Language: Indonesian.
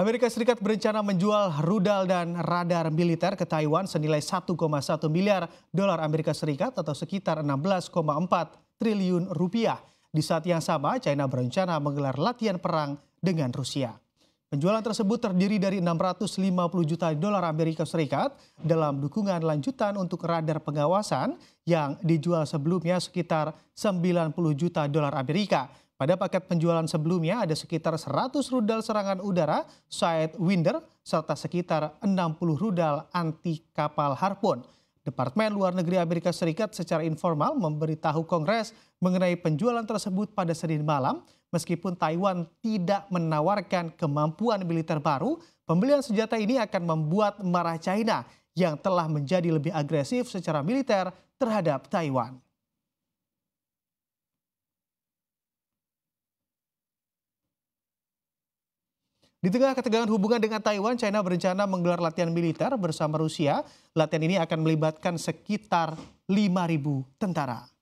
Amerika Serikat berencana menjual rudal dan radar militer ke Taiwan senilai 1,1 miliar dolar Amerika Serikat atau sekitar 16,4 triliun rupiah. Di saat yang sama, China berencana menggelar latihan perang dengan Rusia. Penjualan tersebut terdiri dari 650 juta dolar Amerika Serikat dalam dukungan lanjutan untuk radar pengawasan yang dijual sebelumnya sekitar 90 juta dolar Amerika. Pada paket penjualan sebelumnya ada sekitar 100 rudal serangan udara Sidewinder serta sekitar 60 rudal anti kapal Harpoon. Departemen Luar Negeri Amerika Serikat secara informal memberitahu Kongres mengenai penjualan tersebut pada Senin malam, meskipun Taiwan tidak menawarkan kemampuan militer baru, pembelian senjata ini akan membuat marah China yang telah menjadi lebih agresif secara militer terhadap Taiwan. Di tengah ketegangan hubungan dengan Taiwan, China berencana menggelar latihan militer bersama Rusia. Latihan ini akan melibatkan sekitar 5.000 tentara.